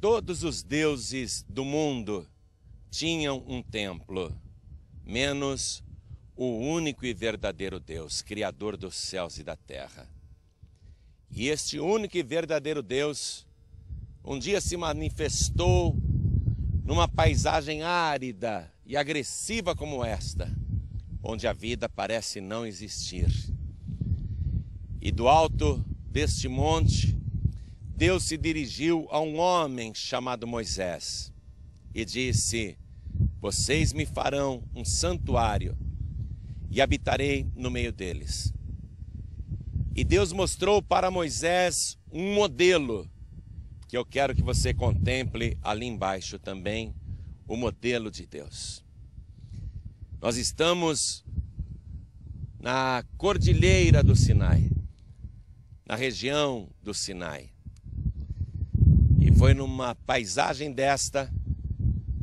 Todos os deuses do mundo tinham um templo, menos o único e verdadeiro Deus, Criador dos céus e da terra. E este único e verdadeiro Deus um dia se manifestou numa paisagem árida e agressiva como esta, onde a vida parece não existir. E do alto deste monte, Deus se dirigiu a um homem chamado Moisés e disse: Vocês me farão um santuário e habitarei no meio deles. E Deus mostrou para Moisés um modelo que eu quero que você contemple ali embaixo também, o modelo de Deus. Nós estamos na cordilheira do Sinai, na região do Sinai. E foi numa paisagem desta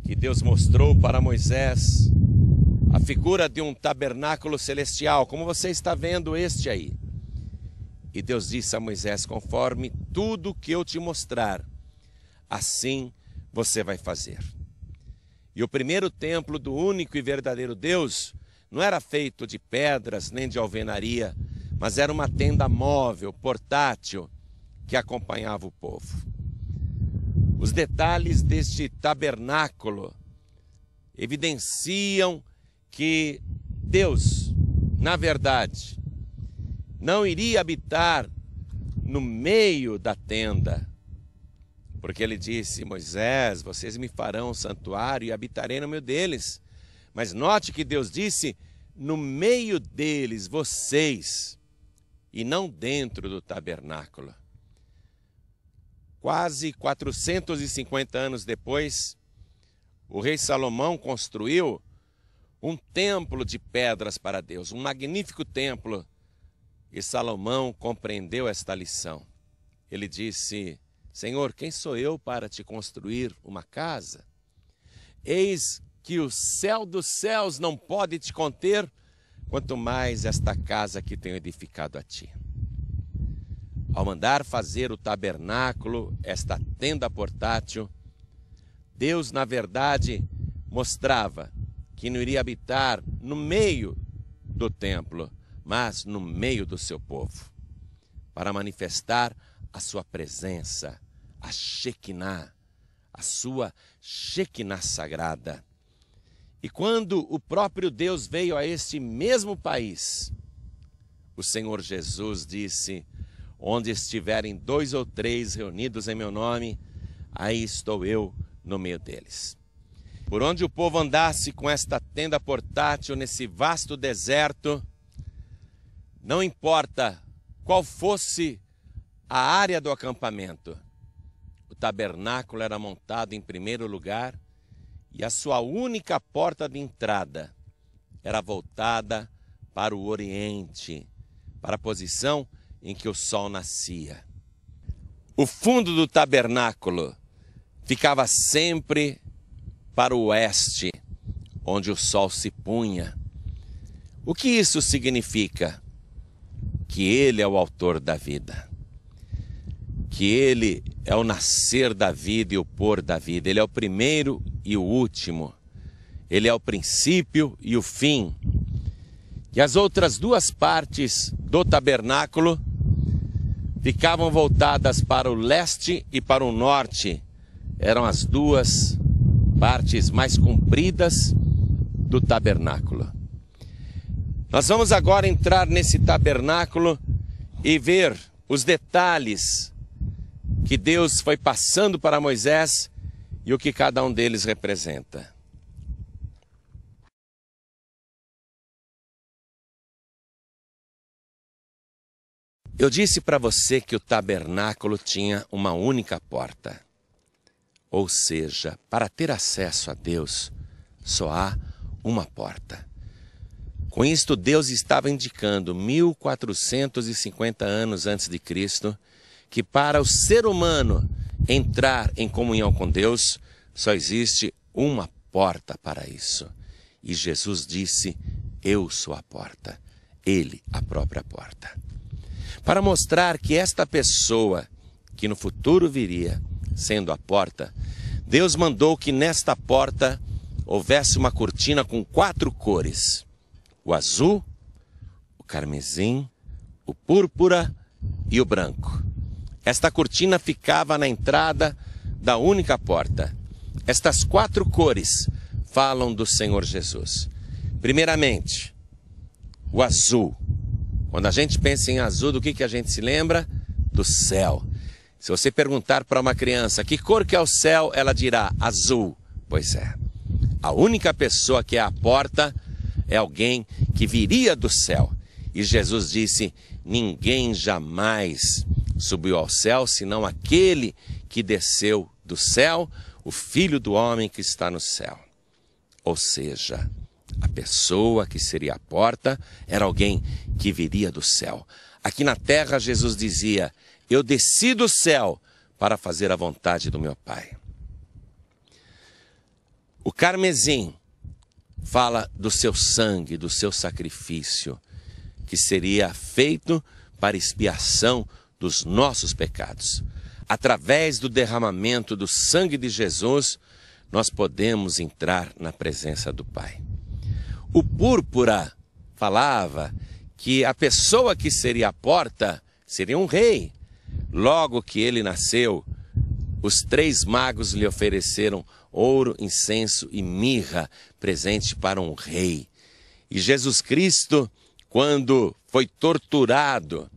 que Deus mostrou para Moisés a figura de um tabernáculo celestial, como você está vendo este aí. E Deus disse a Moisés: Conforme tudo que eu te mostrar, assim você vai fazer. E o primeiro templo do único e verdadeiro Deus não era feito de pedras nem de alvenaria, mas era uma tenda móvel, portátil, que acompanhava o povo. Os detalhes deste tabernáculo evidenciam que Deus, na verdade, não iria habitar no meio da tenda. Porque ele disse: Moisés, vocês me farão um santuário e habitarei no meio deles. Mas note que Deus disse: no meio deles, vocês, e não dentro do tabernáculo. Quase 450 anos depois, o rei Salomão construiu um templo de pedras para Deus, um magnífico templo. E Salomão compreendeu esta lição. Ele disse: Senhor, quem sou eu para te construir uma casa? Eis que o céu dos céus não pode te conter, quanto mais esta casa que tenho edificado a ti ao mandar fazer o tabernáculo, esta tenda portátil, Deus, na verdade, mostrava que não iria habitar no meio do templo, mas no meio do seu povo, para manifestar a sua presença, a Shekinah, a sua Shekinah sagrada. E quando o próprio Deus veio a este mesmo país, o Senhor Jesus disse: Onde estiverem dois ou três reunidos em meu nome, aí estou eu no meio deles. Por onde o povo andasse com esta tenda portátil nesse vasto deserto, não importa qual fosse a área do acampamento, o tabernáculo era montado em primeiro lugar e a sua única porta de entrada era voltada para o Oriente, para a posição em que o sol nascia. O fundo do tabernáculo ficava sempre para o oeste, onde o sol se punha. O que isso significa? Que ele é o autor da vida. Que ele é o nascer da vida e o pôr da vida. Ele é o primeiro e o último. Ele é o princípio e o fim. E as outras duas partes do tabernáculo ficavam voltadas para o leste e para o norte. Eram as duas partes mais compridas do tabernáculo. Nós vamos agora entrar nesse tabernáculo e ver os detalhes que Deus foi passando para Moisés e o que cada um deles representa. Eu disse para você que o tabernáculo tinha uma única porta. Ou seja, para ter acesso a Deus, só há uma porta. Com isto, Deus estava indicando 1450 anos antes de Cristo que para o ser humano entrar em comunhão com Deus, só existe uma porta para isso. E Jesus disse: Eu sou a porta, Ele a própria porta para mostrar que esta pessoa, que no futuro viria, sendo a porta, Deus mandou que nesta porta houvesse uma cortina com quatro cores: o azul, o carmesim, o púrpura e o branco. Esta cortina ficava na entrada da única porta. Estas quatro cores falam do Senhor Jesus. Primeiramente, o azul, quando a gente pensa em azul, do que, que a gente se lembra? Do céu. Se você perguntar para uma criança que cor que é o céu, ela dirá azul. Pois é. A única pessoa que é a porta é alguém que viria do céu. E Jesus disse: Ninguém jamais subiu ao céu senão aquele que desceu do céu, o Filho do Homem que está no céu. Ou seja, a pessoa que seria a porta era alguém que viria do céu. Aqui na terra, Jesus dizia: Eu desci do céu para fazer a vontade do meu Pai. O carmesim fala do seu sangue, do seu sacrifício, que seria feito para expiação dos nossos pecados. Através do derramamento do sangue de Jesus, nós podemos entrar na presença do Pai. O púrpura falava que a pessoa que seria a porta seria um rei. Logo que ele nasceu, os três magos lhe ofereceram ouro, incenso e mirra, presente para um rei. E Jesus Cristo, quando foi torturado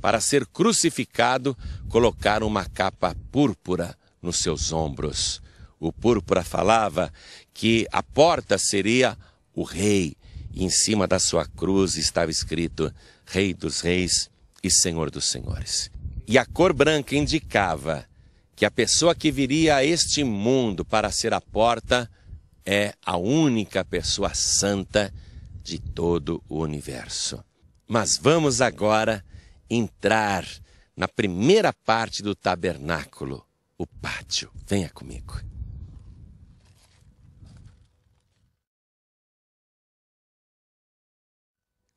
para ser crucificado, colocaram uma capa púrpura nos seus ombros. O púrpura falava que a porta seria o Rei, e em cima da sua cruz estava escrito Rei dos Reis e Senhor dos Senhores. E a cor branca indicava que a pessoa que viria a este mundo para ser a porta é a única pessoa santa de todo o universo. Mas vamos agora entrar na primeira parte do tabernáculo, o pátio. Venha comigo.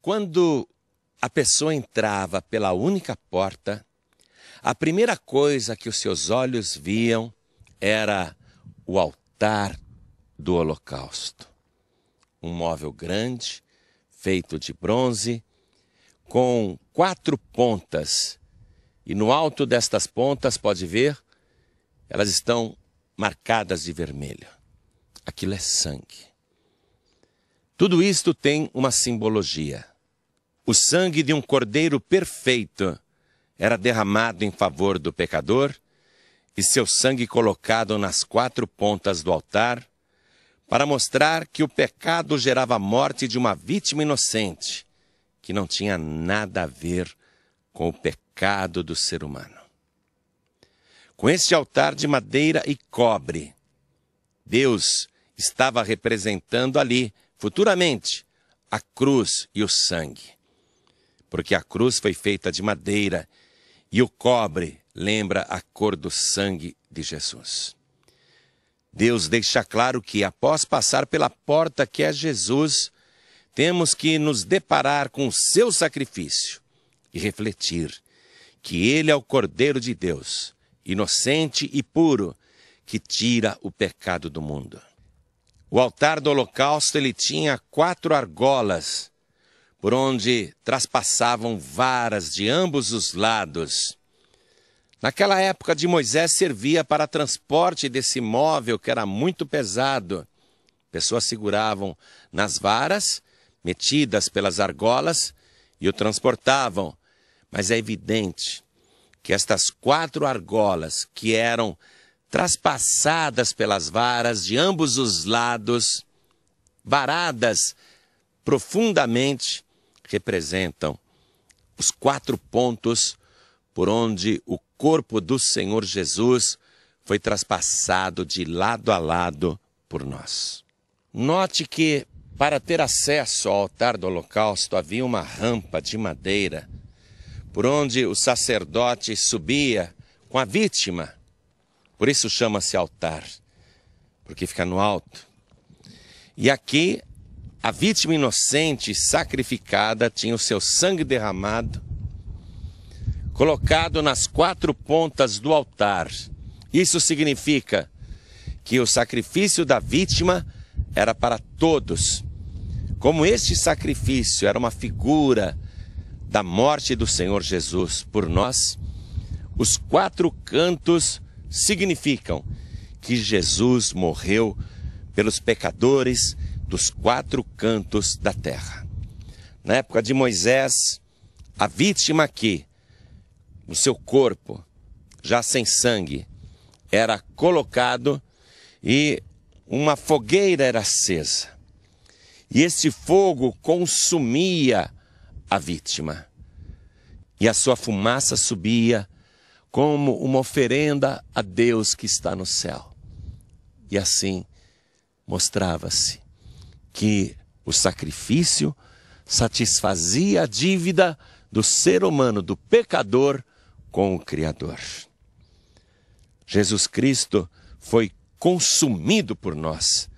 Quando a pessoa entrava pela única porta, a primeira coisa que os seus olhos viam era o altar do holocausto. Um móvel grande, feito de bronze, com quatro pontas. E no alto destas pontas, pode ver, elas estão marcadas de vermelho. Aquilo é sangue. Tudo isto tem uma simbologia. O sangue de um cordeiro perfeito era derramado em favor do pecador e seu sangue colocado nas quatro pontas do altar para mostrar que o pecado gerava a morte de uma vítima inocente que não tinha nada a ver com o pecado do ser humano. Com este altar de madeira e cobre, Deus estava representando ali, futuramente, a cruz e o sangue porque a cruz foi feita de madeira e o cobre lembra a cor do sangue de Jesus. Deus deixa claro que, após passar pela porta que é Jesus, temos que nos deparar com o seu sacrifício e refletir que ele é o Cordeiro de Deus, inocente e puro, que tira o pecado do mundo. O altar do holocausto ele tinha quatro argolas por onde traspassavam varas de ambos os lados. Naquela época de Moisés servia para transporte desse móvel que era muito pesado. Pessoas seguravam nas varas, metidas pelas argolas, e o transportavam. Mas é evidente que estas quatro argolas que eram traspassadas pelas varas de ambos os lados, varadas profundamente, representam os quatro pontos por onde o corpo do Senhor Jesus foi traspassado de lado a lado por nós. Note que para ter acesso ao altar do holocausto havia uma rampa de madeira por onde o sacerdote subia com a vítima. Por isso chama-se altar, porque fica no alto. E aqui a vítima inocente sacrificada tinha o seu sangue derramado, colocado nas quatro pontas do altar. Isso significa que o sacrifício da vítima era para todos. Como este sacrifício era uma figura da morte do Senhor Jesus por nós, os quatro cantos significam que Jesus morreu pelos pecadores dos quatro cantos da terra. Na época de Moisés, a vítima aqui, o seu corpo, já sem sangue, era colocado e uma fogueira era acesa. E esse fogo consumia a vítima. E a sua fumaça subia como uma oferenda a Deus que está no céu. E assim mostrava-se que o sacrifício satisfazia a dívida do ser humano, do pecador, com o Criador. Jesus Cristo foi consumido por nós,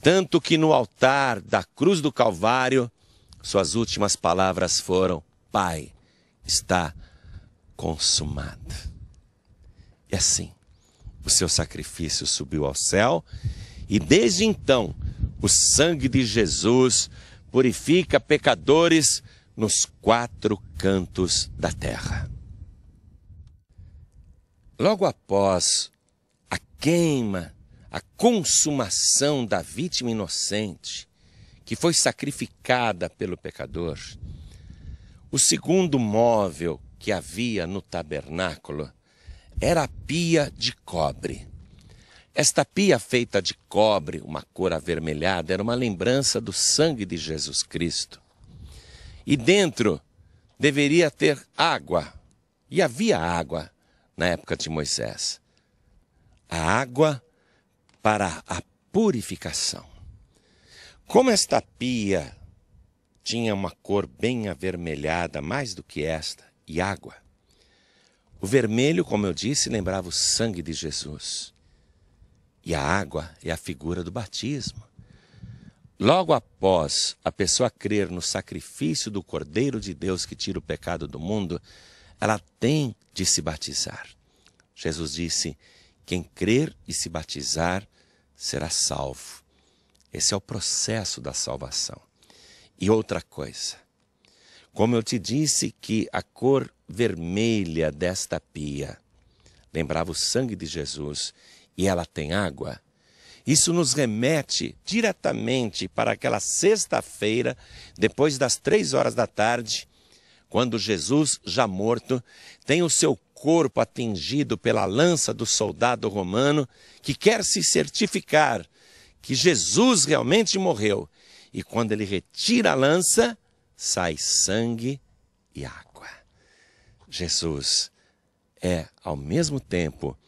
tanto que no altar da cruz do Calvário, suas últimas palavras foram: Pai, está consumado. E assim, o seu sacrifício subiu ao céu, e desde então, o sangue de Jesus purifica pecadores nos quatro cantos da terra. Logo após a queima, a consumação da vítima inocente, que foi sacrificada pelo pecador, o segundo móvel que havia no tabernáculo era a pia de cobre. Esta pia feita de cobre, uma cor avermelhada, era uma lembrança do sangue de Jesus Cristo. E dentro deveria ter água. E havia água na época de Moisés. A água para a purificação. Como esta pia tinha uma cor bem avermelhada, mais do que esta, e água. O vermelho, como eu disse, lembrava o sangue de Jesus. E a água é a figura do batismo. Logo após a pessoa crer no sacrifício do Cordeiro de Deus que tira o pecado do mundo, ela tem de se batizar. Jesus disse: Quem crer e se batizar será salvo. Esse é o processo da salvação. E outra coisa, como eu te disse que a cor vermelha desta pia lembrava o sangue de Jesus e ela tem água. Isso nos remete diretamente para aquela sexta-feira, depois das três horas da tarde, quando Jesus, já morto, tem o seu corpo atingido pela lança do soldado romano que quer se certificar que Jesus realmente morreu. E quando ele retira a lança, sai sangue e água. Jesus é, ao mesmo tempo,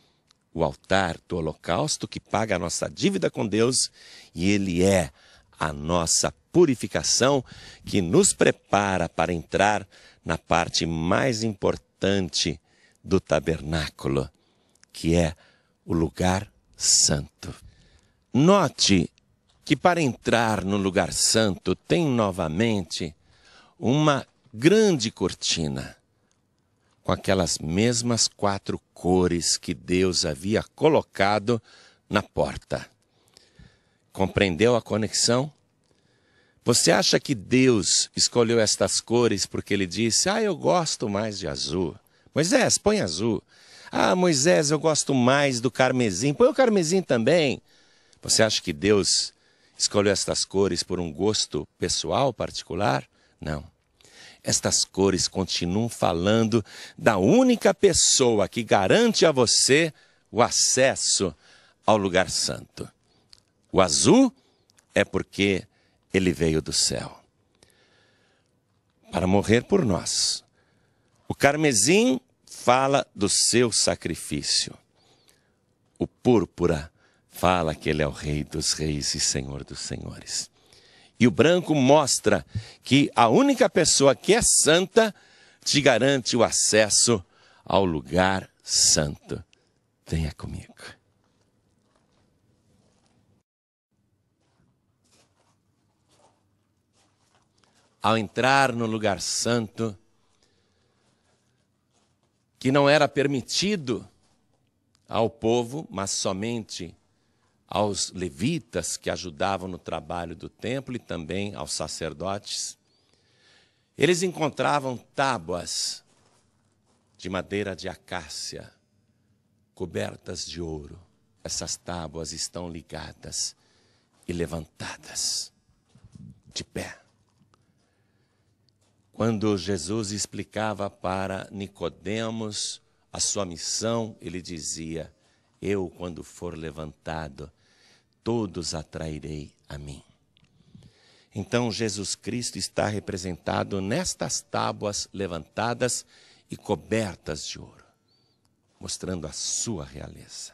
o altar do holocausto que paga a nossa dívida com Deus e ele é a nossa purificação que nos prepara para entrar na parte mais importante do tabernáculo, que é o lugar santo. Note que para entrar no lugar santo tem novamente uma grande cortina com aquelas mesmas quatro cores que Deus havia colocado na porta. Compreendeu a conexão? Você acha que Deus escolheu estas cores porque ele disse: Ah, eu gosto mais de azul. Moisés, põe azul. Ah, Moisés, eu gosto mais do carmesim. Põe o carmesim também. Você acha que Deus escolheu estas cores por um gosto pessoal particular? Não. Estas cores continuam falando da única pessoa que garante a você o acesso ao lugar santo. O azul é porque ele veio do céu para morrer por nós. O carmesim fala do seu sacrifício. O púrpura fala que ele é o Rei dos Reis e Senhor dos Senhores. E o branco mostra que a única pessoa que é santa te garante o acesso ao lugar santo. Venha comigo. Ao entrar no lugar santo, que não era permitido ao povo, mas somente aos levitas que ajudavam no trabalho do templo e também aos sacerdotes. Eles encontravam tábuas de madeira de acácia, cobertas de ouro. Essas tábuas estão ligadas e levantadas de pé. Quando Jesus explicava para Nicodemos a sua missão, ele dizia: Eu, quando for levantado, todos atrairei a mim. Então Jesus Cristo está representado nestas tábuas levantadas e cobertas de ouro, mostrando a sua realeza.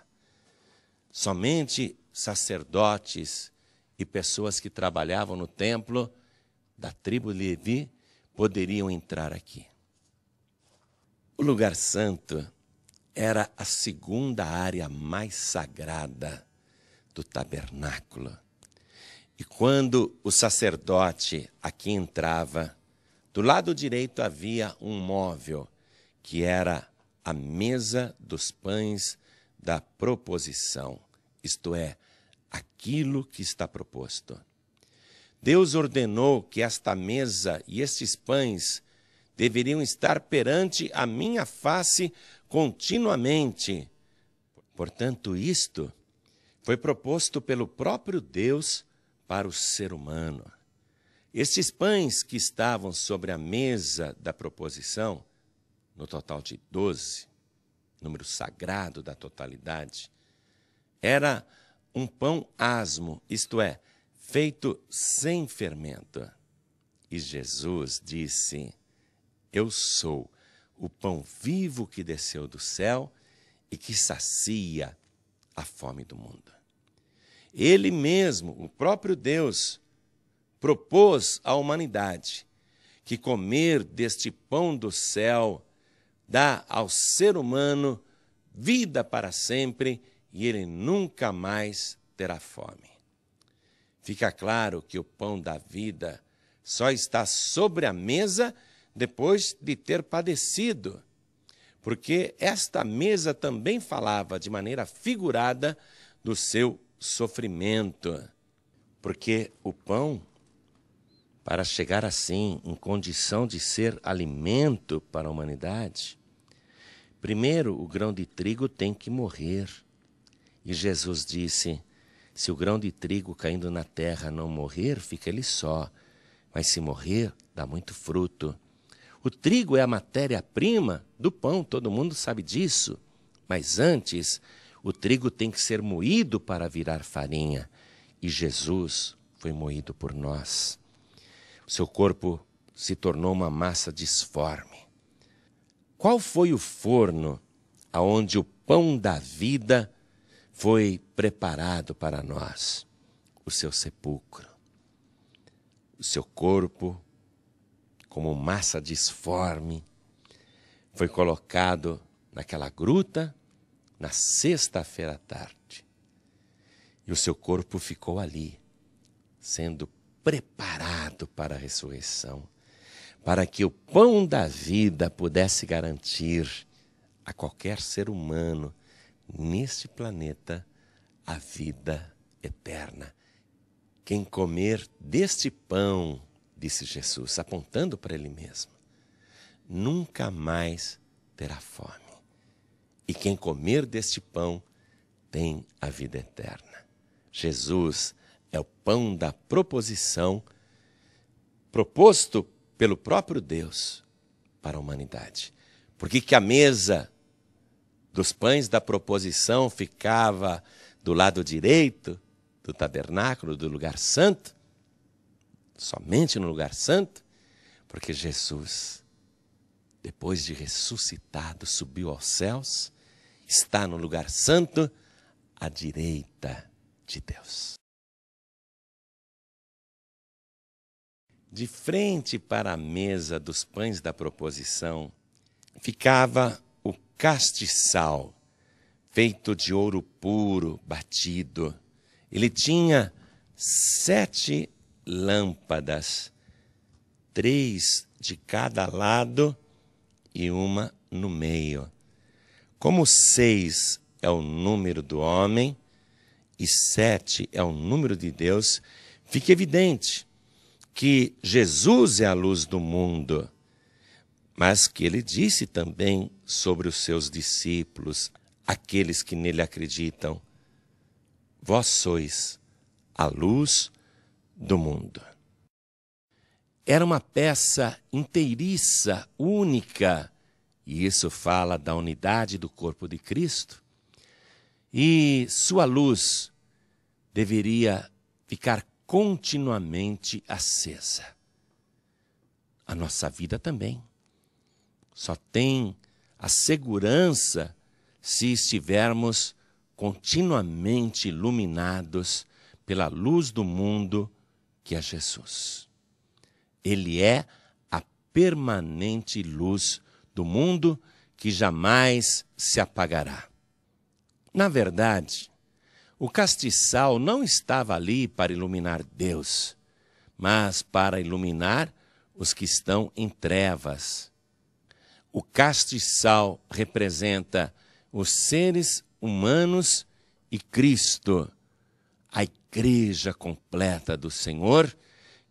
Somente sacerdotes e pessoas que trabalhavam no templo da tribo Levi poderiam entrar aqui. O lugar santo era a segunda área mais sagrada do tabernáculo. E quando o sacerdote aqui entrava, do lado direito havia um móvel, que era a mesa dos pães da proposição, isto é, aquilo que está proposto. Deus ordenou que esta mesa e estes pães deveriam estar perante a minha face continuamente. Portanto, isto foi proposto pelo próprio Deus para o ser humano. Estes pães que estavam sobre a mesa da proposição, no total de doze, número sagrado da totalidade, era um pão asmo, isto é, feito sem fermento. E Jesus disse: Eu sou o pão vivo que desceu do céu e que sacia a fome do mundo. Ele mesmo, o próprio Deus, propôs à humanidade que comer deste pão do céu dá ao ser humano vida para sempre e ele nunca mais terá fome. Fica claro que o pão da vida só está sobre a mesa depois de ter padecido, porque esta mesa também falava de maneira figurada do seu sofrimento, porque o pão, para chegar assim em condição de ser alimento para a humanidade, primeiro o grão de trigo tem que morrer. E Jesus disse: se o grão de trigo caindo na terra não morrer, fica ele só, mas se morrer, dá muito fruto. O trigo é a matéria-prima do pão, todo mundo sabe disso. Mas antes, o trigo tem que ser moído para virar farinha. E Jesus foi moído por nós. O seu corpo se tornou uma massa disforme. Qual foi o forno aonde o pão da vida foi preparado para nós? O seu sepulcro. O seu corpo, como massa disforme, foi colocado naquela gruta na sexta-feira à tarde. E o seu corpo ficou ali, sendo preparado para a ressurreição, para que o pão da vida pudesse garantir a qualquer ser humano neste planeta a vida eterna. Quem comer deste pão, disse Jesus, apontando para ele mesmo, nunca mais terá fome e quem comer deste pão tem a vida eterna. Jesus é o pão da proposição proposto pelo próprio Deus para a humanidade. Por que, que a mesa dos pães da proposição ficava do lado direito do tabernáculo, do lugar santo? Somente no lugar santo? Porque Jesus, depois de ressuscitado, subiu aos céus está no lugar santo, à direita de Deus. De frente para a mesa dos pães da proposição ficava o castiçal, feito de ouro puro batido. Ele tinha sete lâmpadas, três de cada lado e uma no meio. Como seis é o número do homem e sete é o número de Deus, fica evidente que Jesus é a luz do mundo, mas que ele disse também sobre os seus discípulos, aqueles que nele acreditam: Vós sois a luz do mundo. Era uma peça inteiriça, única e isso fala da unidade do corpo de Cristo. E sua luz deveria ficar continuamente acesa. A nossa vida também. Só tem a segurança se estivermos continuamente iluminados pela luz do mundo que é Jesus. Ele é a permanente luz do mundo que jamais se apagará. Na verdade, o castiçal não estava ali para iluminar Deus, mas para iluminar os que estão em trevas. O castiçal representa os seres humanos e Cristo, a igreja completa do Senhor,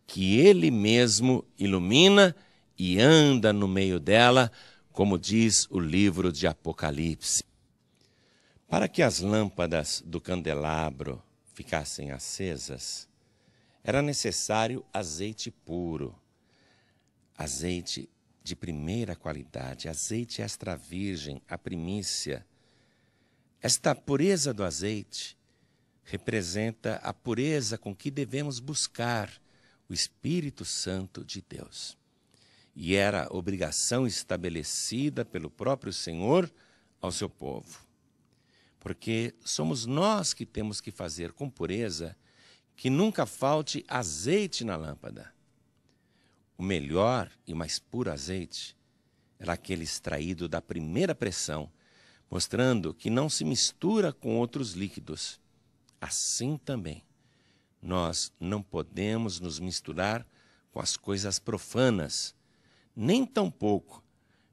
que Ele mesmo ilumina e anda no meio dela como diz o livro de Apocalipse. Para que as lâmpadas do candelabro ficassem acesas, era necessário azeite puro, azeite de primeira qualidade, azeite extra virgem, a primícia. Esta pureza do azeite representa a pureza com que devemos buscar o Espírito Santo de Deus e era obrigação estabelecida pelo próprio Senhor ao seu povo. Porque somos nós que temos que fazer com pureza que nunca falte azeite na lâmpada. O melhor e mais puro azeite era aquele extraído da primeira pressão, mostrando que não se mistura com outros líquidos. Assim também, nós não podemos nos misturar com as coisas profanas, nem tampouco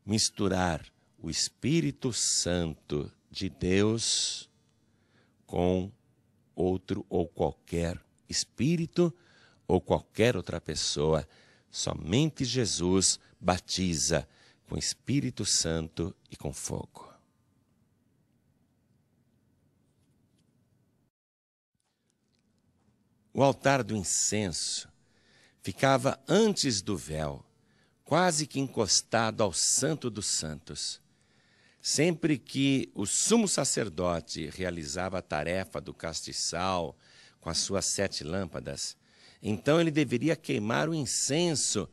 misturar o Espírito Santo de Deus com outro ou qualquer espírito ou qualquer outra pessoa. Somente Jesus batiza com Espírito Santo e com fogo. O altar do incenso ficava antes do véu quase que encostado ao Santo dos Santos. Sempre que o sumo sacerdote realizava a tarefa do castiçal com as suas sete lâmpadas, então ele deveria queimar o incenso.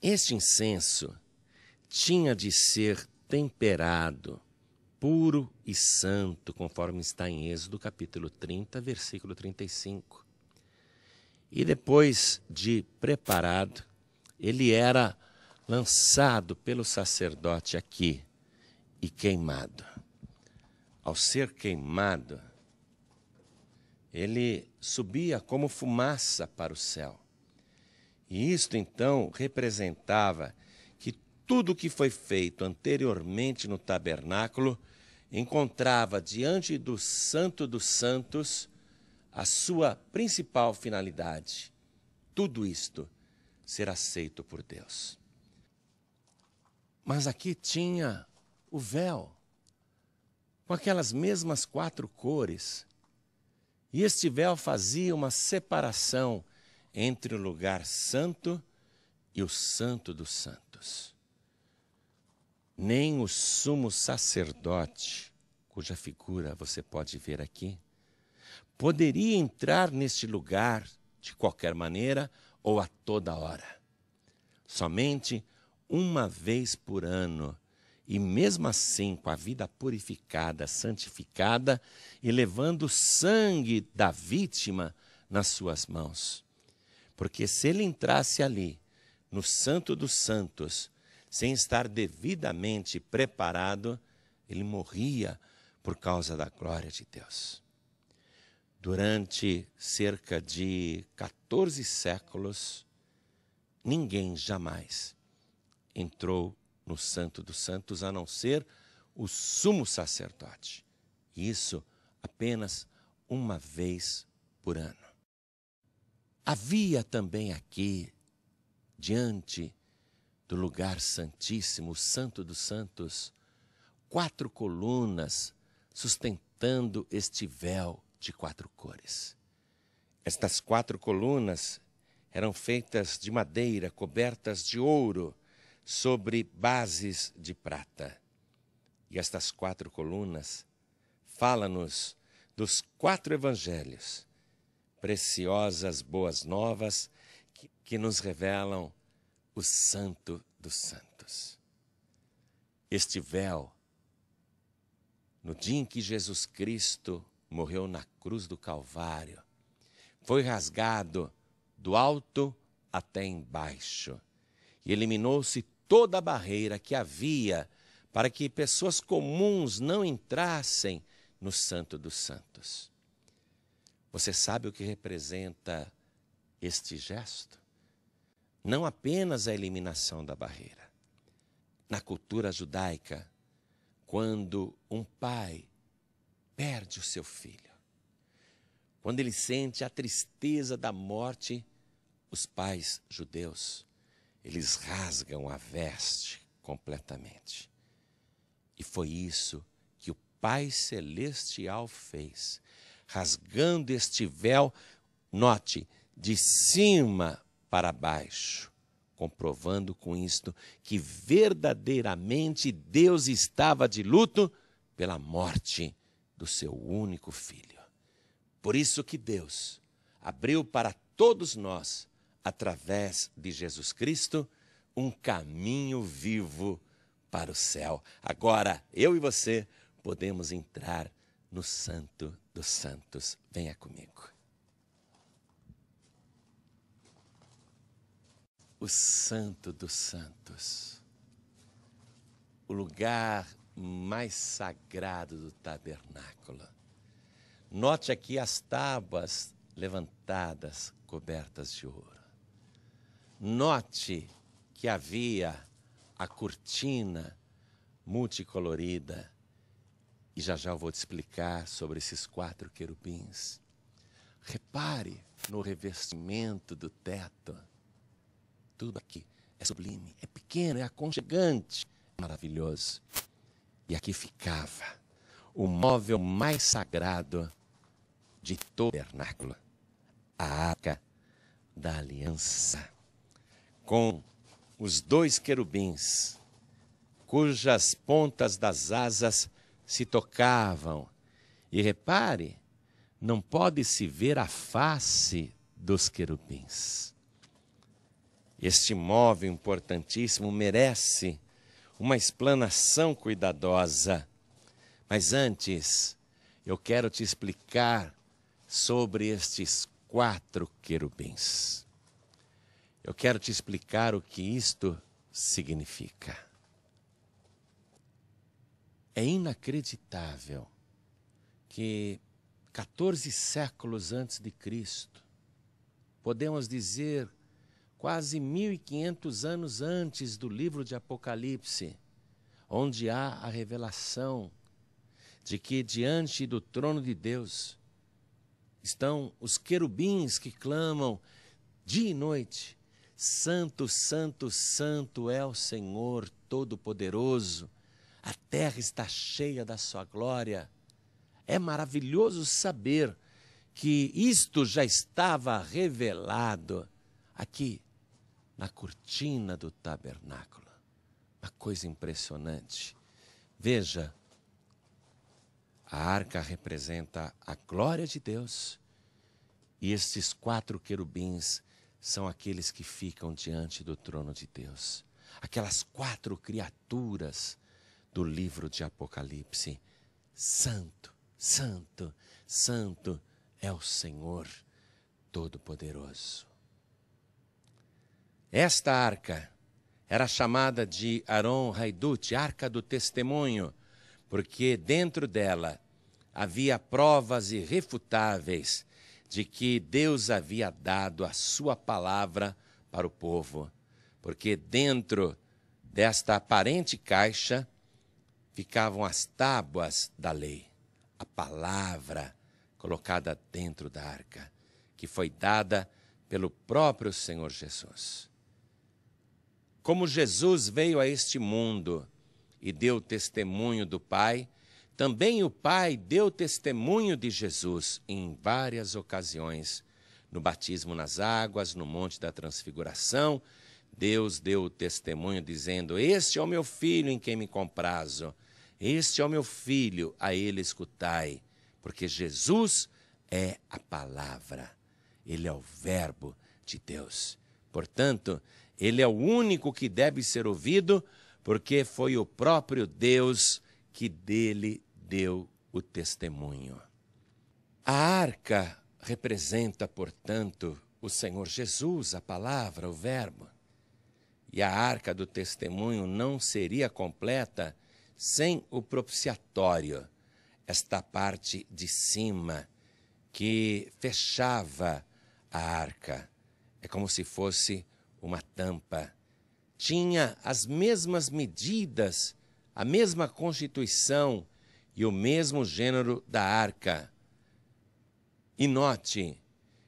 Este incenso tinha de ser temperado, puro e santo, conforme está em Êxodo capítulo 30, versículo 35. E depois de preparado, ele era lançado pelo sacerdote aqui e queimado. Ao ser queimado, ele subia como fumaça para o céu. E isto então representava que tudo o que foi feito anteriormente no tabernáculo encontrava diante do Santo dos Santos a sua principal finalidade. Tudo isto ser aceito por Deus. Mas aqui tinha o véu, com aquelas mesmas quatro cores. E este véu fazia uma separação entre o lugar santo e o santo dos santos. Nem o sumo sacerdote, cuja figura você pode ver aqui, poderia entrar neste lugar de qualquer maneira ou a toda hora. Somente uma vez por ano. E mesmo assim, com a vida purificada, santificada e levando o sangue da vítima nas suas mãos. Porque se ele entrasse ali, no Santo dos Santos, sem estar devidamente preparado, ele morria por causa da glória de Deus. Durante cerca de 14 séculos, ninguém jamais entrou no Santo dos Santos, a não ser o sumo sacerdote. Isso apenas uma vez por ano. Havia também aqui, diante do lugar santíssimo, o Santo dos Santos, quatro colunas sustentando este véu de quatro cores. Estas quatro colunas eram feitas de madeira cobertas de ouro sobre bases de prata. E estas quatro colunas falam nos dos quatro evangelhos, preciosas boas novas que, que nos revelam o santo dos santos. Este véu, no dia em que Jesus Cristo morreu na cruz do Calvário, foi rasgado do alto até embaixo e eliminou-se toda a barreira que havia para que pessoas comuns não entrassem no Santo dos Santos. Você sabe o que representa este gesto? Não apenas a eliminação da barreira. Na cultura judaica, quando um pai perde o seu filho, quando ele sente a tristeza da morte, os pais judeus eles rasgam a veste completamente. E foi isso que o Pai Celestial fez, rasgando este véu, note, de cima para baixo, comprovando com isto que verdadeiramente Deus estava de luto pela morte do seu único filho. Por isso que Deus abriu para todos nós através de Jesus Cristo, um caminho vivo para o céu. Agora, eu e você podemos entrar no Santo dos Santos. Venha comigo. O Santo dos Santos, o lugar mais sagrado do tabernáculo. Note aqui as tábuas levantadas, cobertas de ouro. Note que havia a cortina multicolorida. E já já eu vou te explicar sobre esses quatro querubins. Repare no revestimento do teto. Tudo aqui é sublime, é pequeno, é aconchegante, é maravilhoso. E aqui ficava o móvel mais sagrado de todo o vernáculo, a Arca da Aliança com os dois querubins, cujas pontas das asas se tocavam. E repare, não pode-se ver a face dos querubins. Este móvel importantíssimo merece uma explanação cuidadosa. Mas antes, eu quero te explicar sobre estes quatro querubins. Eu quero te explicar o que isto significa. É inacreditável que 14 séculos antes de Cristo, podemos dizer quase 1500 anos antes do livro de Apocalipse, onde há a revelação de que diante do trono de Deus estão os querubins que clamam dia e noite Santo, Santo, Santo é o Senhor Todo-Poderoso, a terra está cheia da Sua glória. É maravilhoso saber que isto já estava revelado aqui na cortina do tabernáculo. Uma coisa impressionante. Veja, a arca representa a glória de Deus e esses quatro querubins são aqueles que ficam diante do trono de Deus. Aquelas quatro criaturas do livro de Apocalipse. Santo, santo, santo é o Senhor Todo-Poderoso. Esta arca era chamada de Aron Haidut, arca do testemunho, porque dentro dela havia provas irrefutáveis de que Deus havia dado a sua palavra para o povo, porque dentro desta aparente caixa ficavam as tábuas da lei, a palavra colocada dentro da arca, que foi dada pelo próprio Senhor Jesus. Como Jesus veio a este mundo e deu testemunho do Pai, também o Pai deu testemunho de Jesus em várias ocasiões. No batismo nas águas, no Monte da Transfiguração, Deus deu o testemunho dizendo: Este é o meu filho em quem me comprazo. Este é o meu filho, a ele escutai. Porque Jesus é a palavra. Ele é o Verbo de Deus. Portanto, ele é o único que deve ser ouvido, porque foi o próprio Deus que dele deu o testemunho. A arca representa, portanto, o Senhor Jesus, a palavra, o Verbo. E a arca do testemunho não seria completa sem o propiciatório, esta parte de cima que fechava a arca. É como se fosse uma tampa. Tinha as mesmas medidas a mesma constituição e o mesmo gênero da arca. E note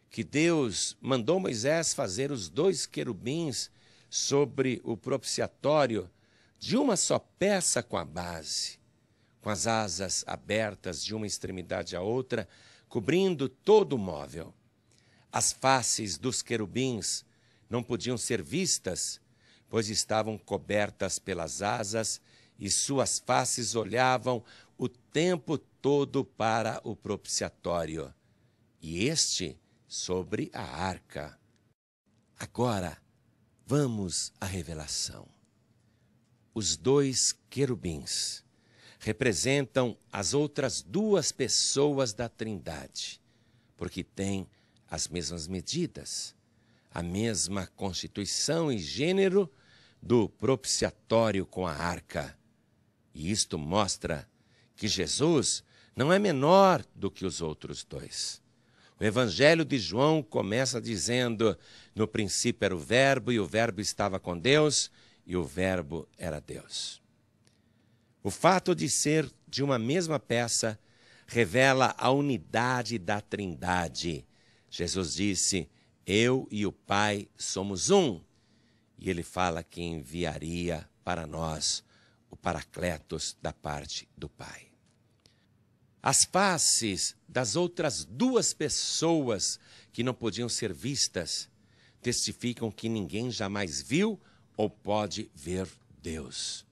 que Deus mandou Moisés fazer os dois querubins sobre o propiciatório de uma só peça com a base, com as asas abertas de uma extremidade à outra, cobrindo todo o móvel. As faces dos querubins não podiam ser vistas, pois estavam cobertas pelas asas e suas faces olhavam o tempo todo para o propiciatório, e este sobre a arca. Agora, vamos à revelação. Os dois querubins representam as outras duas pessoas da Trindade, porque têm as mesmas medidas, a mesma constituição e gênero do propiciatório com a arca e isto mostra que Jesus não é menor do que os outros dois. O Evangelho de João começa dizendo: No princípio era o Verbo, e o Verbo estava com Deus, e o Verbo era Deus. O fato de ser de uma mesma peça revela a unidade da Trindade. Jesus disse: Eu e o Pai somos um. E ele fala que enviaria para nós o Paracletos da parte do Pai. As faces das outras duas pessoas que não podiam ser vistas testificam que ninguém jamais viu ou pode ver Deus.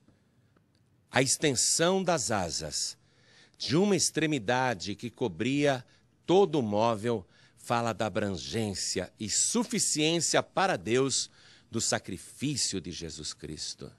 A extensão das asas, de uma extremidade que cobria todo o móvel, fala da abrangência e suficiência para Deus do sacrifício de Jesus Cristo.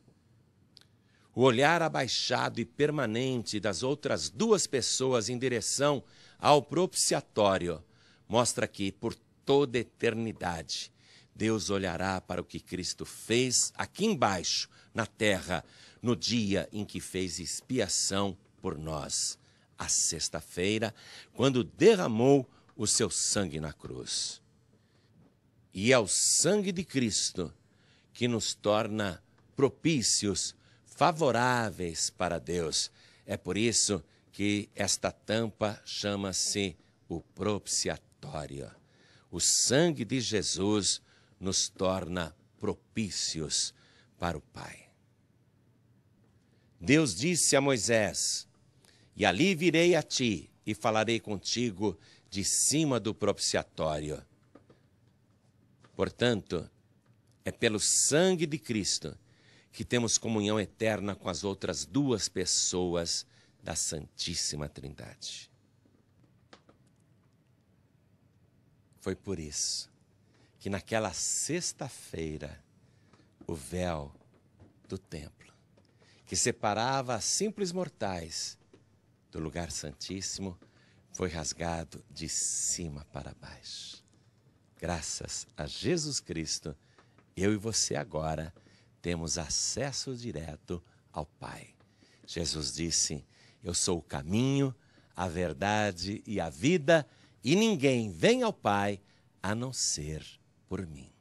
O olhar abaixado e permanente das outras duas pessoas em direção ao propiciatório mostra que, por toda eternidade, Deus olhará para o que Cristo fez aqui embaixo, na terra, no dia em que fez expiação por nós, a sexta-feira, quando derramou o seu sangue na cruz. E é o sangue de Cristo que nos torna propícios favoráveis para Deus. É por isso que esta tampa chama-se o propiciatório. O sangue de Jesus nos torna propícios para o Pai. Deus disse a Moisés: E ali virei a ti e falarei contigo de cima do propiciatório. Portanto, é pelo sangue de Cristo que temos comunhão eterna com as outras duas pessoas da Santíssima Trindade. Foi por isso que naquela sexta-feira o véu do templo, que separava simples mortais do lugar santíssimo, foi rasgado de cima para baixo. Graças a Jesus Cristo, eu e você agora temos acesso direto ao Pai. Jesus disse: Eu sou o caminho, a verdade e a vida, e ninguém vem ao Pai a não ser por mim.